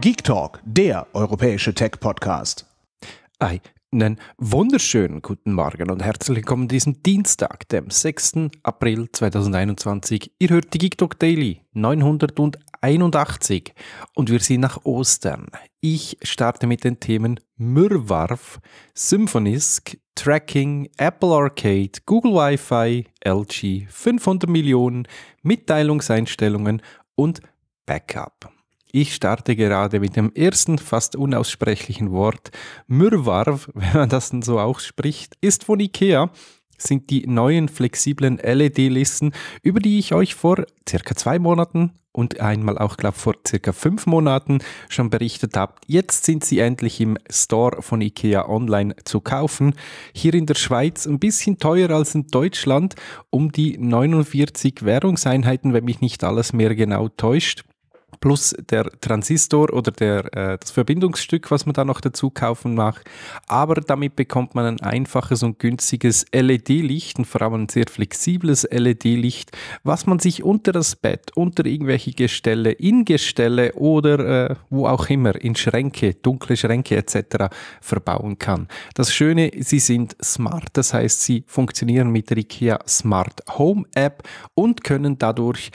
Geek Talk, der europäische Tech-Podcast. Einen wunderschönen guten Morgen und herzlich willkommen diesen Dienstag, dem 6. April 2021. Ihr hört die Geek Talk Daily 981 und wir sind nach Ostern. Ich starte mit den Themen Mürwarf, Symphonisk, Tracking, Apple Arcade, Google Wi-Fi, LG, 500 Millionen, Mitteilungseinstellungen und Backup. Ich starte gerade mit dem ersten fast unaussprechlichen Wort. Mürwarv, wenn man das denn so ausspricht, ist von IKEA sind die neuen flexiblen LED-Listen, über die ich euch vor circa zwei Monaten und einmal auch, glaube vor circa fünf Monaten schon berichtet habe. Jetzt sind sie endlich im Store von IKEA online zu kaufen. Hier in der Schweiz ein bisschen teurer als in Deutschland, um die 49 Währungseinheiten, wenn mich nicht alles mehr genau täuscht plus der Transistor oder der, äh, das Verbindungsstück, was man da noch dazu kaufen mag. Aber damit bekommt man ein einfaches und günstiges LED-Licht und vor allem ein sehr flexibles LED-Licht, was man sich unter das Bett, unter irgendwelche Gestelle, in Gestelle oder äh, wo auch immer, in Schränke, dunkle Schränke etc. verbauen kann. Das Schöne, sie sind smart, das heißt, sie funktionieren mit der IKEA Smart Home App und können dadurch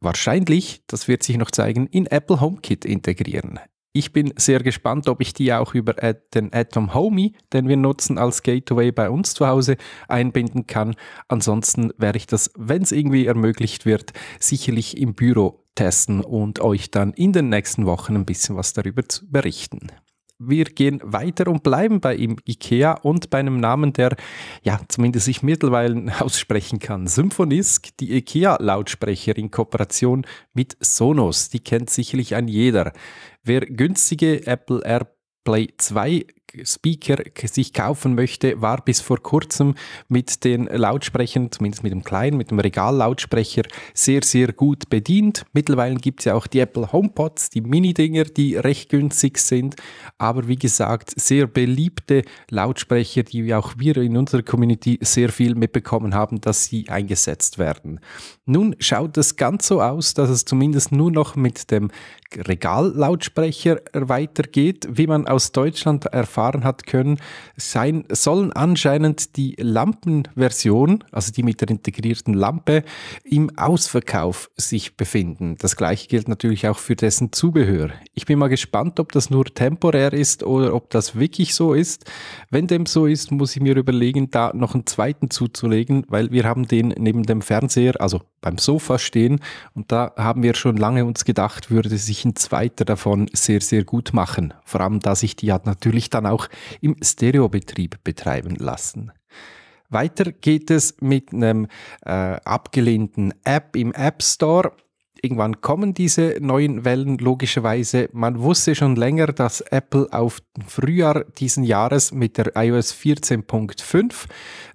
wahrscheinlich, das wird sich noch zeigen, in Apple HomeKit integrieren. Ich bin sehr gespannt, ob ich die auch über den Atom Homey, den wir nutzen als Gateway bei uns zu Hause, einbinden kann. Ansonsten werde ich das, wenn es irgendwie ermöglicht wird, sicherlich im Büro testen und euch dann in den nächsten Wochen ein bisschen was darüber zu berichten wir gehen weiter und bleiben bei IKEA und bei einem Namen, der ja zumindest ich mittlerweile aussprechen kann. Symphonisk, die IKEA-Lautsprecher in Kooperation mit Sonos. Die kennt sicherlich ein jeder. Wer günstige Apple AirPlay 2 Speaker sich kaufen möchte, war bis vor kurzem mit den Lautsprechern, zumindest mit dem kleinen, mit dem Regallautsprecher, sehr, sehr gut bedient. Mittlerweile gibt es ja auch die Apple HomePods, die Mini-Dinger, die recht günstig sind, aber wie gesagt, sehr beliebte Lautsprecher, die auch wir in unserer Community sehr viel mitbekommen haben, dass sie eingesetzt werden. Nun schaut es ganz so aus, dass es zumindest nur noch mit dem Regallautsprecher weitergeht, wie man aus Deutschland erfährt erfahren hat können, sein, sollen anscheinend die Lampenversion, also die mit der integrierten Lampe, im Ausverkauf sich befinden. Das gleiche gilt natürlich auch für dessen Zubehör. Ich bin mal gespannt, ob das nur temporär ist oder ob das wirklich so ist. Wenn dem so ist, muss ich mir überlegen, da noch einen zweiten zuzulegen, weil wir haben den neben dem Fernseher, also beim Sofa stehen und da haben wir schon lange uns gedacht, würde sich ein zweiter davon sehr, sehr gut machen. Vor allem, da sich die hat natürlich dann auch im Stereobetrieb betreiben lassen. Weiter geht es mit einem äh, abgelehnten App im App Store. Irgendwann kommen diese neuen Wellen logischerweise. Man wusste schon länger, dass Apple auf Frühjahr diesen Jahres mit der iOS 14.5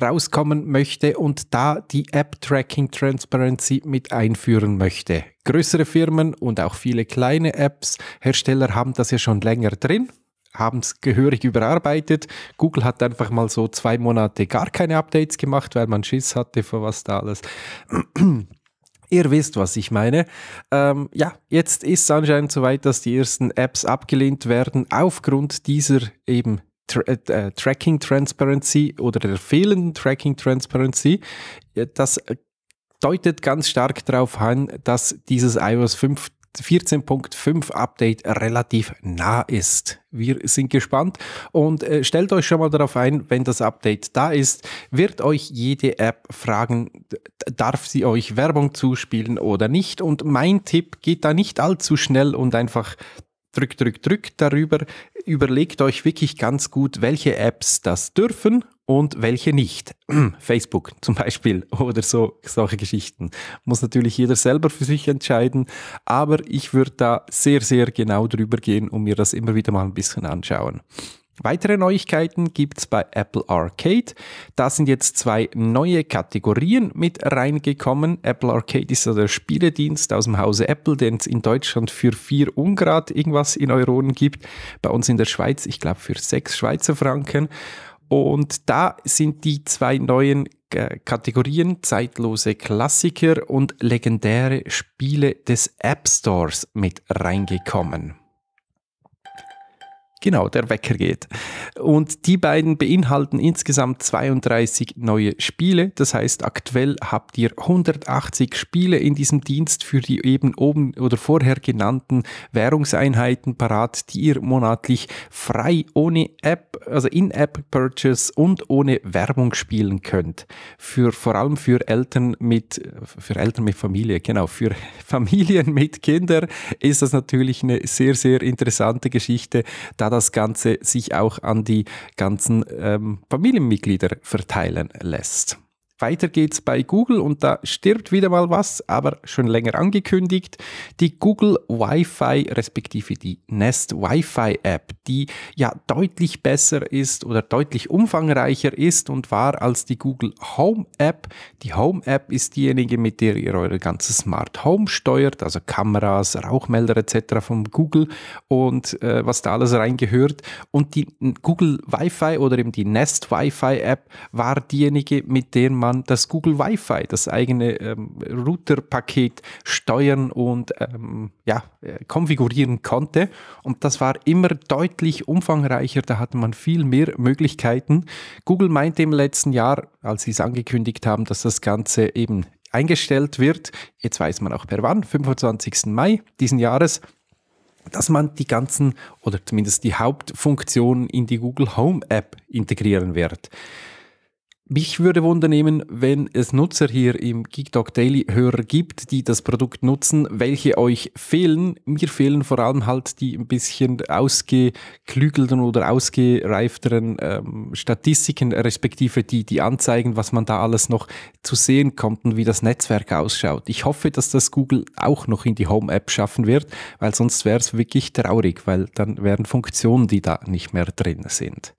rauskommen möchte und da die App Tracking Transparency mit einführen möchte. Größere Firmen und auch viele kleine Apps, Hersteller haben das ja schon länger drin haben es gehörig überarbeitet. Google hat einfach mal so zwei Monate gar keine Updates gemacht, weil man Schiss hatte vor was da alles. Ihr wisst, was ich meine. Ähm, ja, jetzt ist es anscheinend soweit, dass die ersten Apps abgelehnt werden aufgrund dieser eben Tra äh, äh Tracking Transparency oder der fehlenden Tracking Transparency. Das äh, deutet ganz stark darauf hin, dass dieses iOS 5 14.5 Update relativ nah ist. Wir sind gespannt und äh, stellt euch schon mal darauf ein, wenn das Update da ist, wird euch jede App fragen, darf sie euch Werbung zuspielen oder nicht. Und mein Tipp, geht da nicht allzu schnell und einfach drück, drück, drück darüber. Überlegt euch wirklich ganz gut, welche Apps das dürfen und welche nicht. Facebook zum Beispiel oder so, solche Geschichten. Muss natürlich jeder selber für sich entscheiden, aber ich würde da sehr, sehr genau drüber gehen und mir das immer wieder mal ein bisschen anschauen. Weitere Neuigkeiten gibt's bei Apple Arcade. Da sind jetzt zwei neue Kategorien mit reingekommen. Apple Arcade ist so der Spieledienst aus dem Hause Apple, den es in Deutschland für vier Ungrad irgendwas in Euronen gibt. Bei uns in der Schweiz, ich glaube, für sechs Schweizer Franken. Und da sind die zwei neuen äh, Kategorien zeitlose Klassiker und legendäre Spiele des App Stores mit reingekommen. Genau, der Wecker geht. Und die beiden beinhalten insgesamt 32 neue Spiele. Das heißt, aktuell habt ihr 180 Spiele in diesem Dienst für die eben oben oder vorher genannten Währungseinheiten parat, die ihr monatlich frei ohne App, also In-App-Purchase und ohne Werbung spielen könnt. Für, vor allem für Eltern mit, für Eltern mit Familie, genau, für Familien mit Kindern ist das natürlich eine sehr, sehr interessante Geschichte. Da das Ganze sich auch an die ganzen ähm, Familienmitglieder verteilen lässt. Weiter geht's bei Google und da stirbt wieder mal was, aber schon länger angekündigt. Die Google Wi-Fi respektive die Nest Wi-Fi App, die ja deutlich besser ist oder deutlich umfangreicher ist und war als die Google Home App. Die Home App ist diejenige, mit der ihr eure ganze Smart Home steuert, also Kameras, Rauchmelder etc. von Google und äh, was da alles reingehört. Und die Google Wi-Fi oder eben die Nest Wi-Fi App war diejenige, mit der man kann das Google Wi-Fi, das eigene ähm, Router-Paket steuern und ähm, ja, äh, konfigurieren konnte. Und das war immer deutlich umfangreicher, da hatte man viel mehr Möglichkeiten. Google meinte im letzten Jahr, als sie es angekündigt haben, dass das Ganze eben eingestellt wird, jetzt weiß man auch per wann, 25. Mai diesen Jahres, dass man die ganzen oder zumindest die Hauptfunktionen in die Google Home App integrieren wird. Mich würde wundernehmen, wenn es Nutzer hier im Geek Talk Daily Hörer gibt, die das Produkt nutzen, welche euch fehlen. Mir fehlen vor allem halt die ein bisschen ausgeklügelten oder ausgereifteren ähm, Statistiken, respektive die, die anzeigen, was man da alles noch zu sehen kommt und wie das Netzwerk ausschaut. Ich hoffe, dass das Google auch noch in die Home-App schaffen wird, weil sonst wäre es wirklich traurig, weil dann wären Funktionen, die da nicht mehr drin sind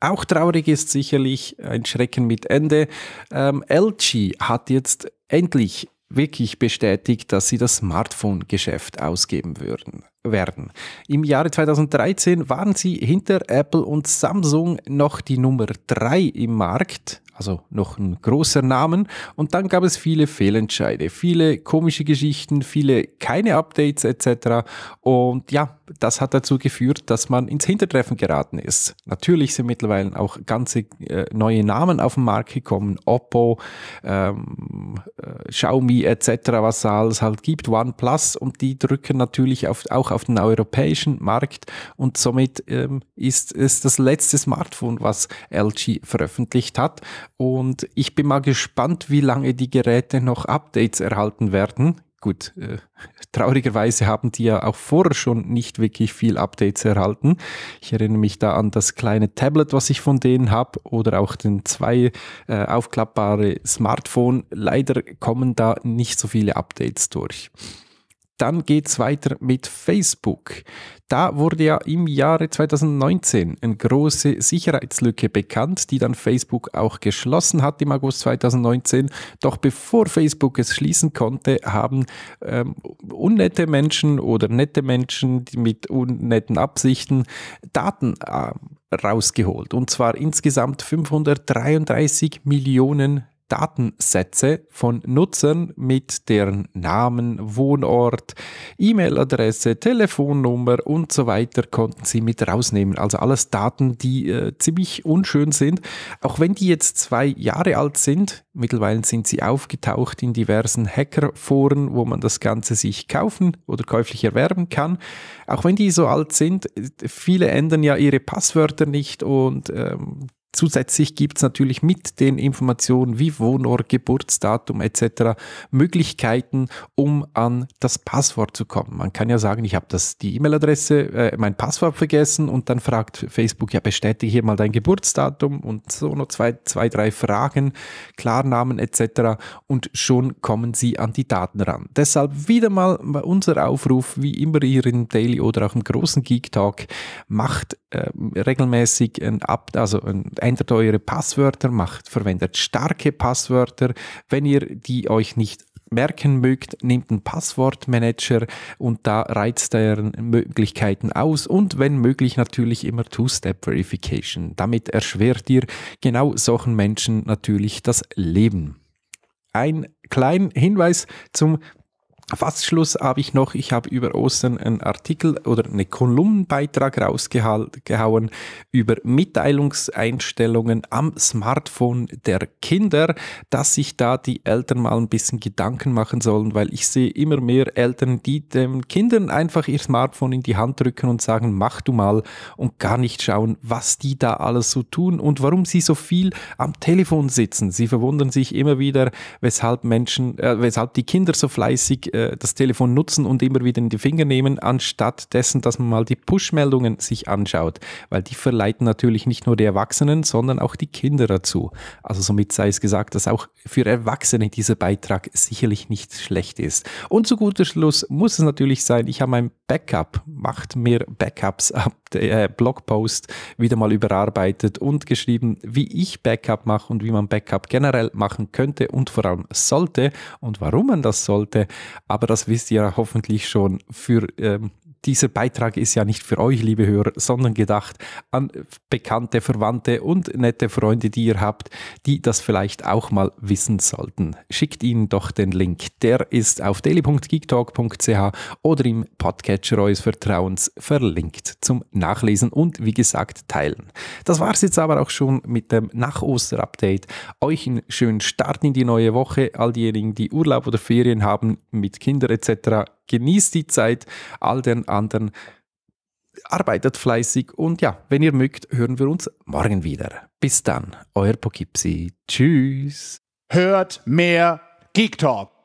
auch traurig ist sicherlich, ein Schrecken mit Ende. Ähm, LG hat jetzt endlich wirklich bestätigt, dass sie das Smartphone-Geschäft ausgeben würden, werden. Im Jahre 2013 waren sie hinter Apple und Samsung noch die Nummer 3 im Markt, also noch ein großer Name. Und dann gab es viele Fehlentscheide, viele komische Geschichten, viele keine Updates etc. Und ja, das hat dazu geführt, dass man ins Hintertreffen geraten ist. Natürlich sind mittlerweile auch ganze äh, neue Namen auf den Markt gekommen, Oppo, ähm, äh, Xiaomi etc., was es alles halt gibt, OnePlus und die drücken natürlich auf, auch auf den europäischen Markt und somit ähm, ist es das letzte Smartphone, was LG veröffentlicht hat und ich bin mal gespannt, wie lange die Geräte noch Updates erhalten werden. Gut, äh, traurigerweise haben die ja auch vorher schon nicht wirklich viel Updates erhalten. Ich erinnere mich da an das kleine Tablet, was ich von denen habe, oder auch den zwei äh, aufklappbare Smartphone. Leider kommen da nicht so viele Updates durch. Dann geht es weiter mit Facebook. Da wurde ja im Jahre 2019 eine große Sicherheitslücke bekannt, die dann Facebook auch geschlossen hat im August 2019. Doch bevor Facebook es schließen konnte, haben ähm, unnette Menschen oder nette Menschen mit unnetten Absichten Daten äh, rausgeholt. Und zwar insgesamt 533 Millionen Datensätze von Nutzern mit deren Namen, Wohnort, E-Mail-Adresse, Telefonnummer und so weiter konnten sie mit rausnehmen. Also alles Daten, die äh, ziemlich unschön sind. Auch wenn die jetzt zwei Jahre alt sind, mittlerweile sind sie aufgetaucht in diversen Hackerforen, wo man das Ganze sich kaufen oder käuflich erwerben kann. Auch wenn die so alt sind, äh, viele ändern ja ihre Passwörter nicht und ähm, Zusätzlich gibt es natürlich mit den Informationen wie Wohnort, Geburtsdatum etc. Möglichkeiten, um an das Passwort zu kommen. Man kann ja sagen, ich habe die E-Mail-Adresse, äh, mein Passwort vergessen und dann fragt Facebook, ja bestätige hier mal dein Geburtsdatum und so noch zwei, zwei drei Fragen, Klarnamen etc. Und schon kommen Sie an die Daten ran. Deshalb wieder mal unser Aufruf, wie immer hier im Daily oder auch im großen Geek Talk, macht ähm, regelmäßig ein, Ab also ein, ändert eure Passwörter, macht, verwendet starke Passwörter. Wenn ihr die euch nicht merken mögt, nehmt einen Passwortmanager und da reizt euren Möglichkeiten aus und wenn möglich natürlich immer Two-Step-Verification. Damit erschwert ihr genau solchen Menschen natürlich das Leben. Ein kleiner Hinweis zum Fast Schluss habe ich noch, ich habe über Ostern einen Artikel oder einen Kolumnenbeitrag rausgehauen über Mitteilungseinstellungen am Smartphone der Kinder, dass sich da die Eltern mal ein bisschen Gedanken machen sollen, weil ich sehe immer mehr Eltern, die den Kindern einfach ihr Smartphone in die Hand drücken und sagen, mach du mal und gar nicht schauen, was die da alles so tun und warum sie so viel am Telefon sitzen. Sie verwundern sich immer wieder, weshalb Menschen, äh, weshalb die Kinder so fleißig äh, äh, das Telefon nutzen und immer wieder in die Finger nehmen, anstatt dessen, dass man mal die Push-Meldungen sich anschaut, weil die verleiten natürlich nicht nur die Erwachsenen, sondern auch die Kinder dazu. Also somit sei es gesagt, dass auch für Erwachsene dieser Beitrag sicherlich nicht schlecht ist. Und zu guter Schluss muss es natürlich sein, ich habe mein Backup, macht mir Backups ab, äh, Blogpost wieder mal überarbeitet und geschrieben, wie ich Backup mache und wie man Backup generell machen könnte und vor allem sollte und warum man das sollte. Aber das wisst ihr hoffentlich schon für ähm, dieser Beitrag ist ja nicht für euch, liebe Hörer, sondern gedacht an bekannte Verwandte und nette Freunde, die ihr habt, die das vielleicht auch mal wissen sollten. Schickt ihnen doch den Link. Der ist auf daily.geektalk.ch oder im Podcatcher eures Vertrauens verlinkt zum Nachlesen und wie gesagt teilen. Das war's jetzt aber auch schon mit dem Nach-Oster-Update. Euch einen schönen Start in die neue Woche. All diejenigen, die Urlaub oder Ferien haben mit Kindern etc genießt die Zeit, all den anderen arbeitet fleißig und ja, wenn ihr mögt, hören wir uns morgen wieder. Bis dann, euer Pogipsi. Tschüss. Hört mehr Geek Talk.